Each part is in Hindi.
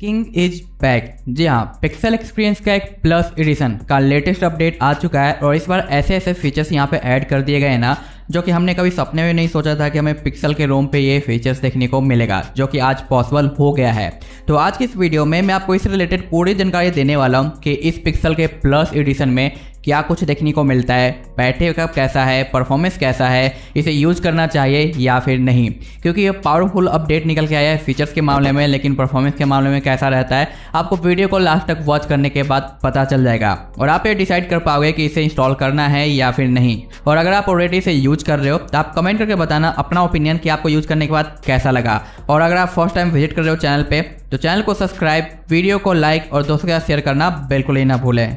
किंग इज बैक जी हाँ पिक्सल एक्सपीरियंस का एक प्लस एडिशन का लेटेस्ट अपडेट आ चुका है और इस बार ऐसे ऐसे फीचर्स यहाँ पे ऐड कर दिए गए हैं ना जो कि हमने कभी सपने में नहीं सोचा था कि हमें पिक्सल के रोम पे ये फीचर्स देखने को मिलेगा जो कि आज पॉसिबल हो गया है तो आज की इस वीडियो में मैं आपको इस रिलेटेड पूरी जानकारी देने वाला हूँ कि इस पिक्सल के प्लस एडिशन में क्या कुछ देखने को मिलता है बैकअप कैसा है परफॉर्मेंस कैसा है इसे यूज करना चाहिए या फिर नहीं क्योंकि ये पावरफुल अपडेट निकल के आया है फीचर्स के मामले में लेकिन परफॉर्मेंस के मामले में कैसा रहता है आपको वीडियो को लास्ट तक वॉच करने के बाद पता चल जाएगा और आप ये डिसाइड कर पाओगे कि इसे इंस्टॉल करना है या फिर नहीं और अगर आप ऑलरेडी इसे यूज कर रहे हो तो आप कमेंट करके बताना अपना ओपिनियन कि आपको यूज करने के बाद कैसा लगा और अगर आप फर्स्ट टाइम विजिट कर रहे हो चैनल पर तो चैनल को सब्सक्राइब वीडियो को लाइक और दोस्तों के साथ शेयर करना बिल्कुल ही ना भूलें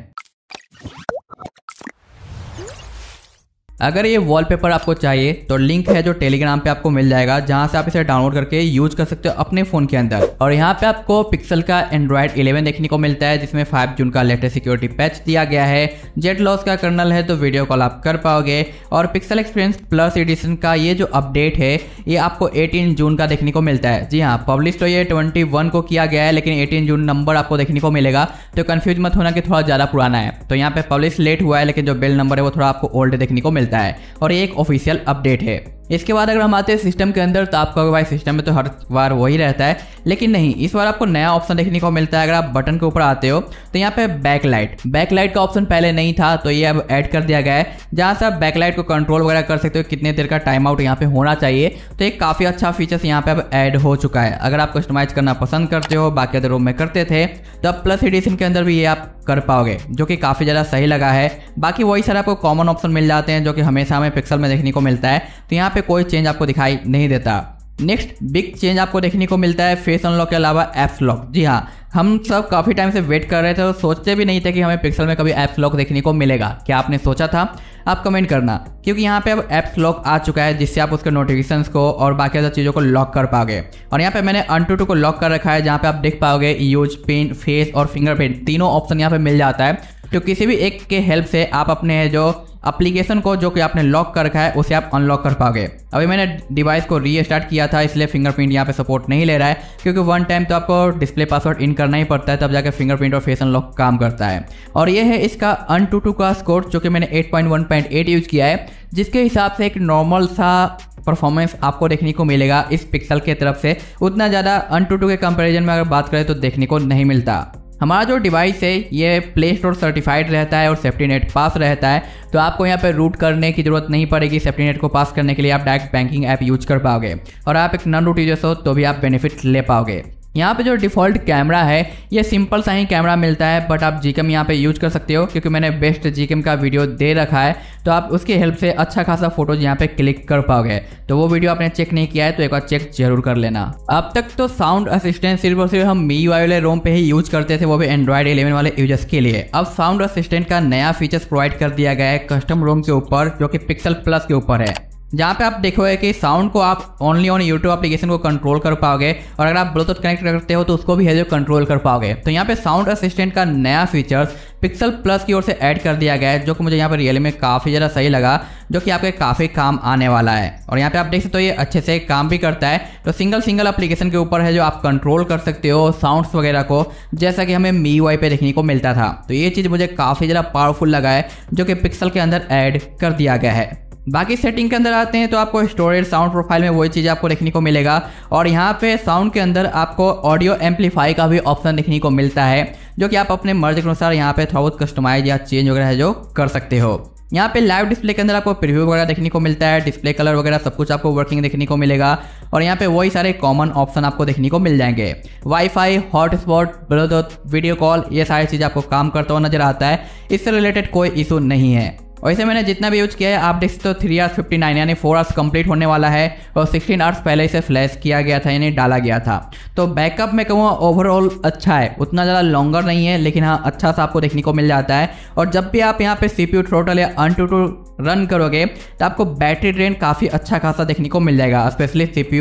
अगर ये वॉलपेपर आपको चाहिए तो लिंक है जो टेलीग्राम पे आपको मिल जाएगा जहाँ से आप इसे डाउनलोड करके यूज कर सकते हो अपने फोन के अंदर और यहाँ पे आपको पिक्सल का एंड्रॉयड 11 देखने को मिलता है जिसमें 5 जून का लेटेस्ट सिक्योरिटी पैच दिया गया है जेट लॉस का कर्नल है तो वीडियो कॉल आप कर पाओगे और पिक्सल एक्सपीरियंस प्लस एडिशन का ये जो अपडेट है ये आपको एटीन जून का देखने को मिलता है जी हाँ पब्लिश तो ये ट्वेंटी को किया गया है लेकिन एटीन जून नंबर आपको देखने को मिलेगा तो कन्फ्यूज मत होना कि थोड़ा ज़्यादा पुराना है तो यहाँ पे पब्लिश लेट हुआ है लेकिन जो बिल नंबर है वो थोड़ा आपको ओल्ड देखने को मिलता है रहता है और ये एक ऑफिशियल अपडेट है इसके बाद अगर हम आते हैं सिस्टम के अंदर तो आपको भाई सिस्टम में तो हर बार वही रहता है लेकिन नहीं इस बार आपको नया ऑप्शन देखने को मिलता है अगर आप बटन के ऊपर आते हो तो यहाँ पे बैकलाइट बैकलाइट का ऑप्शन पहले नहीं था तो ये अब ऐड कर दिया गया है जहाँ से आप बैकलाइट को कंट्रोल वगैरह कर सकते हो कितने देर का टाइम आउट यहाँ पे होना चाहिए तो एक काफ़ी अच्छा फीचर्स यहाँ पे अब ऐड हो चुका है अगर आप कस्टमाइज करना पसंद करते हो बाकी अदर रूम में करते थे तो अब प्लस एडिशन के अंदर भी ये आप कर पाओगे जो कि काफ़ी ज़्यादा सही लगा है बाकी वही सारे आपको कॉमन ऑप्शन मिल जाते हैं जो कि हमेशा हमें पिक्सल में देखने को मिलता है तो यहाँ पे में कोई चेंज आपको दिखाई नहीं देता नेक्स्ट बिग चेंज आपको देखने को मिलता है फेस अनलॉक के अलावा एप्स लॉक जी हाँ हम सब काफ़ी टाइम से वेट कर रहे थे और सोचते भी नहीं थे कि हमें पिक्सल में कभी एप्स लॉक देखने को मिलेगा क्या आपने सोचा था आप कमेंट करना क्योंकि यहाँ पे अब एप्स लॉक आ चुका है जिससे आप उसके नोटिफिकेशन को और बाकी सब चीज़ों को लॉक कर पाओगे और यहाँ पे मैंने अनटू टू को लॉक कर रखा है जहाँ पे आप देख पाओगे यूज पिन फेस और फिंगरप्रिंट तीनों ऑप्शन यहाँ पे मिल जाता है तो किसी भी एक के हेल्प से आप अपने जो अप्लीकेशन को जो कि आपने लॉक कर रखा है उसे आप अनलॉक कर पाओगे अभी मैंने डिवाइस को रीस्टार्ट किया था इसलिए फिंगरप्रिंट यहाँ पे सपोर्ट नहीं ले रहा है क्योंकि वन टाइम तो आपको डिस्प्ले पासवर्ड इन करना ही पड़ता है तब जाकर फिंगरप्रिंट और फेस अनलॉक काम करता है और ये है इसका अन टू टू का स्कोर जो कि मैंने एट यूज किया है जिसके हिसाब से एक नॉर्मल सा परफॉर्मेंस आपको देखने को मिलेगा इस पिक्सल के तरफ से उतना ज़्यादा अन टू टू के कंपेरिजन में अगर बात करें तो देखने को नहीं मिलता हमारा जो डिवाइस है ये प्ले स्टोर सर्टिफाइड रहता है और सेफ्टी नेट पास रहता है तो आपको यहाँ पर रूट करने की ज़रूरत नहीं पड़ेगी सेफ्टी नेट को पास करने के लिए आप डायरेक्ट बैंकिंग ऐप यूज कर पाओगे और आप एक नॉन रूट यूजर्स हो तो भी आप बेनिफिट ले पाओगे यहाँ पे जो डिफ़ॉल्ट कैमरा है ये सिंपल सा ही कैमरा मिलता है बट आप जीकेम यहाँ पे यूज कर सकते हो क्योंकि मैंने बेस्ट जीकेम का वीडियो दे रखा है तो आप उसकी हेल्प से अच्छा खासा फोटोज यहाँ पे क्लिक कर पाओगे तो वो वीडियो आपने चेक नहीं किया है तो एक बार चेक जरूर कर लेना अब तक तो साउंड असिस्टेंट सिर्फ और सिर्फ हम मी वाले रोम पे ही यूज करते थे वो भी एंड्रॉयड इलेवन वाले यूजर्स के लिए अब साउंड असिस्टेंट का नया फीचर प्रोवाइड कर दिया गया है कस्टम रोम के ऊपर जो की पिक्सल प्लस के ऊपर है जहाँ पे आप देखोगे कि साउंड को आप ओनली ऑन यूट्यूब एप्लीकेशन को कंट्रोल कर पाओगे और अगर आप ब्लूटूथ कनेक्ट करते हो तो उसको भी है जो कंट्रोल कर पाओगे तो यहाँ पे साउंड असिस्टेंट का नया फीचर्स पिक्सल प्लस की ओर से ऐड कर दिया गया है जो कि मुझे यहाँ पर रियल में काफ़ी ज़्यादा सही लगा जो कि आपके काफ़ी काम आने वाला है और यहाँ पे आप देख सकते हो तो ये अच्छे से काम भी करता है तो सिंगल सिंगल एप्लीकेशन के ऊपर है जो आप कंट्रोल कर सकते हो साउंड्स वगैरह को जैसा कि हमें मी वाई पे देखने को मिलता था तो ये चीज़ मुझे काफ़ी ज़्यादा पावरफुल लगा है जो कि पिक्सल के अंदर ऐड कर दिया गया है बाकी सेटिंग के अंदर आते हैं तो आपको स्टोरेज साउंड प्रोफाइल में वही चीज़ आपको देखने को मिलेगा और यहाँ पे साउंड के अंदर आपको ऑडियो एम्पलीफाई का भी ऑप्शन देखने को मिलता है जो कि आप अपने मर्जी के अनुसार यहाँ पे थोड़ा बहुत कस्टमाइज या चेंज वगैरह है जो कर सकते हो यहाँ पे लाइव डिस्प्ले के अंदर आपको प्रिव्यू वगैरह देखने को मिलता है डिस्प्ले कलर वगैरह सब कुछ आपको वर्किंग देखने को मिलेगा और यहाँ पे वही सारे कॉमन ऑप्शन आपको देखने को मिल जाएंगे WiFi hotspot Bluetooth video call ये सारी चीज़ आपको काम करता हुआ नजर आता है इससे रिलेटेड कोई इशू नहीं है और मैंने जितना भी यूज़ किया है आप देख सकते हो थ्री आर्स फिफ्टी नाइन यानी फोर आर्स कंप्लीट होने वाला है और सिक्सटीन आवर्स पहले से फ्लैश किया गया था यानी डाला गया था तो बैकअप में कहूँ ओवरऑल अच्छा है उतना ज़्यादा लॉन्गर नहीं है लेकिन हाँ अच्छा सा आपको देखने को मिल जाता है और जब भी आप यहाँ पर सी पी टोटल या अन टू टू रन करोगे तो आपको बैटरी ड्रेन काफ़ी अच्छा खासा देखने को मिल जाएगा स्पेशली सी पी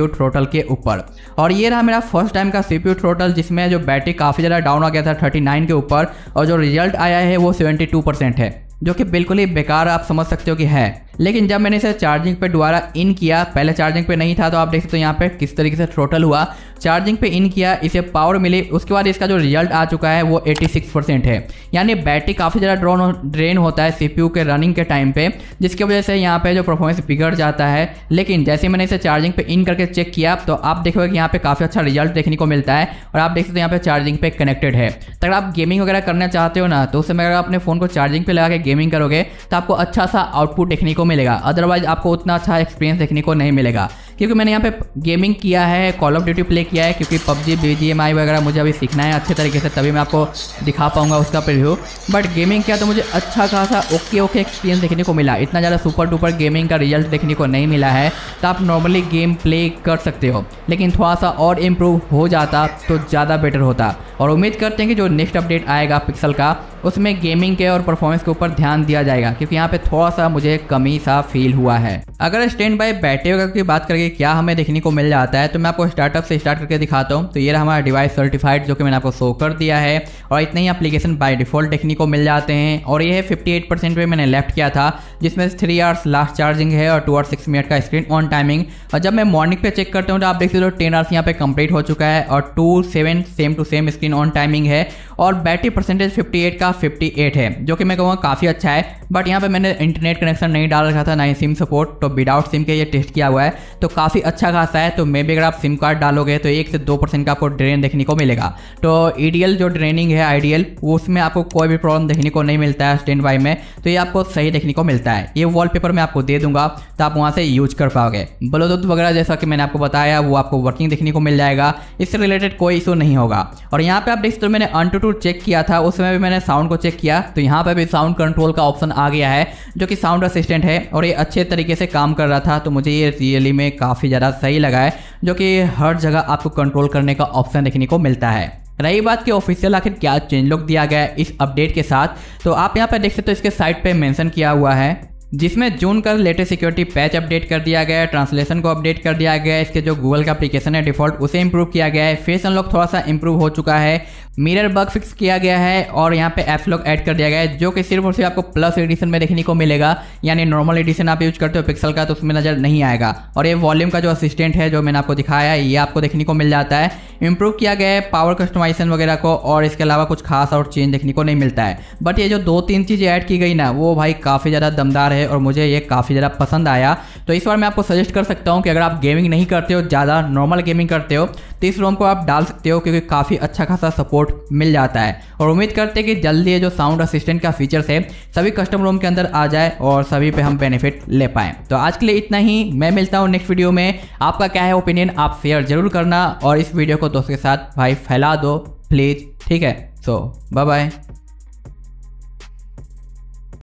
के ऊपर और ये रहा मेरा फर्स्ट टाइम का सी पी जिसमें जो बैटरी काफ़ी ज़्यादा डाउन हो गया था थर्टी नाइन के ऊपर और जो रिजल्ट आया है वो सेवेंटी टू परसेंट है जो कि बिल्कुल ही बेकार आप समझ सकते हो कि है लेकिन जब मैंने इसे चार्जिंग पे दोबारा इन किया पहले चार्जिंग पे नहीं था तो आप देख सकते हो यहाँ पे किस तरीके से टोटल हुआ चार्जिंग पे इन किया इसे पावर मिली उसके बाद इसका जो रिजल्ट आ चुका है वो 86 परसेंट है यानी बैटरी काफ़ी ज़्यादा ड्रोन ड्रेन होता है सी के रनिंग के टाइम पर जिसकी वजह से यहाँ पर जो परफॉर्मेंस बिगड़ जाता है लेकिन जैसे मैंने इसे चार्जिंग पे इन करके चेक किया तो आप देखोगे कि यहाँ पर काफ़ी अच्छा रिजल्ट देखने को मिलता है और आप देख सकते हो यहाँ पर चार्जिंग पे कनेक्टेड है तो अगर आप गेमिंग वगैरह करना चाहते हो ना तो उस समय अगर अपने फ़ोन को चार्जिंग पे लगा के गेमिंग करोगे तो आपको अच्छा सा आउटपुट देखने को मिलेगा अदरवाइज आपको उतना अच्छा एक्सपीरियंस देखने को नहीं मिलेगा क्योंकि मैंने यहाँ पे गेमिंग किया है कॉल ऑफ ड्यूटी प्ले किया है क्योंकि पबजी बी वगैरह मुझे अभी सीखना है अच्छे तरीके से तभी मैं आपको दिखा पाऊंगा उसका प्रिव्यू बट गेमिंग किया तो मुझे अच्छा खासा ओके ओके एक्सपीरियंस देखने को मिला इतना ज़्यादा सुपर डुपर गेमिंग का रिजल्ट देखने को नहीं मिला है तो आप नॉर्मली गेम प्ले कर सकते हो लेकिन थोड़ा सा और इम्प्रूव हो जाता तो ज़्यादा बेटर होता और उम्मीद करते हैं कि जो नेक्स्ट अपडेट आएगा पिक्सल का उसमें गेमिंग के और परफॉर्मेंस के ऊपर ध्यान दिया जाएगा क्योंकि यहाँ पे थोड़ा सा मुझे कमी सा फील हुआ है अगर स्टैंड बाय बैटरी वगैरह की बात करके क्या हमें देखने को मिल जाता है तो मैं आपको स्टार्टअप से स्टार्ट करके दिखाता हूँ तो ये हमारा डिवाइस सर्टिफाइड जो कि मैंने आपको शो कर दिया है और इतने ही अप्लीकेशन बाई डिफॉल्ट देखने को मिल जाते हैं और ये फिफ्टी एट परसेंट पे मैंने लेफ्ट किया था जिसमें थ्री आवर्स लास्ट चार्जिंग है और टू आवर्स सिक्स मिनट का स्क्रीन ऑन टाइमिंग और जब मैं मॉर्निंग पे चेक करता हूँ तो आप देख सकते हो टेन आवर्स यहाँ पे कंप्लीट हो चुका है और two seven same to same screen on timing है और बैटरी परसेंटेज 58 का 58 है जो कि मैं कहूँगा काफ़ी अच्छा है बट यहाँ पे मैंने इंटरनेट कनेक्शन नहीं डाल रखा था ना ही सिम सपोर्ट तो विदाउट सिम के ये टेस्ट किया हुआ है तो काफ़ी अच्छा खासा है तो मे भी अगर आप सिम कार्ड डालोगे तो एक से दो परसेंट का आपको ड्रेन देखने को मिलेगा तो ईडीएल जो ड्रेनिंग है आईडीएल उसमें आपको कोई भी प्रॉब्लम देखने को नहीं मिलता है स्टैंड बाई में तो ये आपको सही देखने को मिलता है ये वॉल मैं आपको दे दूंगा तो आप वहाँ से यूज कर पाओगे ब्लूटूथ वगैरह जैसा कि मैंने आपको बताया वो आपको वर्किंग देखने को मिल जाएगा इससे रिलेटेड कोई इशू नहीं होगा और यहाँ पे आप देख सकते हो मैंने अन टू टू चेक किया था उस समय भी मैंने साउंड को चेक किया तो यहाँ पे भी साउंड कंट्रोल का ऑप्शन आ गया है जो कि साउंड असिस्टेंट है और ये अच्छे तरीके से काम कर रहा था तो मुझे ये रियली में काफ़ी ज़्यादा सही लगा है जो कि हर जगह आपको कंट्रोल करने का ऑप्शन देखने को मिलता है रही बात की ऑफिशियल आखिर क्या चेंज लुक दिया गया है इस अपडेट के साथ तो आप यहाँ पर देख सकते हो तो इसके साइट पे मेंशन किया हुआ है जिसमें जून का लेटेस्ट सिक्योरिटी पैच अपडेट कर दिया गया है ट्रांसलेशन को अपडेट कर दिया गया है इसके जो गूगल का एप्लीकेशन है डिफॉल्ट उसे इंप्रूव किया गया है फेस अनलॉक थोड़ा सा इंप्रूव हो चुका है मिरर बग फिक्स किया गया है और यहाँ पे एप्स लॉक ऐड कर दिया गया है जो कि सिर्फ और सिर्फ आपको प्लस एडिशन में देखने को मिलेगा यानी नॉर्मल एडिशन आप यूज करते हो पिक्सल का तो उसमें नजर नहीं आएगा और ये वॉल्यूम का जो असिस्टेंट है जो मैंने आपको दिखाया है ये आपको देखने को मिल जाता है इम्प्रूव किया गया है पावर कस्टमाइजेशन वगैरह को और इसके अलावा कुछ खास और चेंज देखने को नहीं मिलता है बट ये जो दो तीन चीज़ें ऐड की गई ना वो भाई काफ़ी ज़्यादा दमदार है है और मुझे ये काफ़ी ज़्यादा पसंद आया तो इस बार मैं आपको सजेस्ट कर सकता हूँ कि अगर आप गेमिंग नहीं करते हो ज़्यादा नॉर्मल गेमिंग करते हो तो इस रोम को आप डाल सकते हो क्योंकि काफ़ी अच्छा खासा सपोर्ट मिल जाता है और उम्मीद करते हैं कि जल्दी ये जो साउंड असिस्टेंट का फीचर्स है सभी कस्टम रोम के अंदर आ जाए और सभी पे हम बेनिफिट ले पाएँ तो आज के लिए इतना ही मैं मिलता हूँ नेक्स्ट वीडियो में आपका क्या है ओपिनियन आप शेयर जरूर करना और इस वीडियो को दोस्तों के साथ भाई फैला दो प्लीज़ ठीक है सो बाय बाय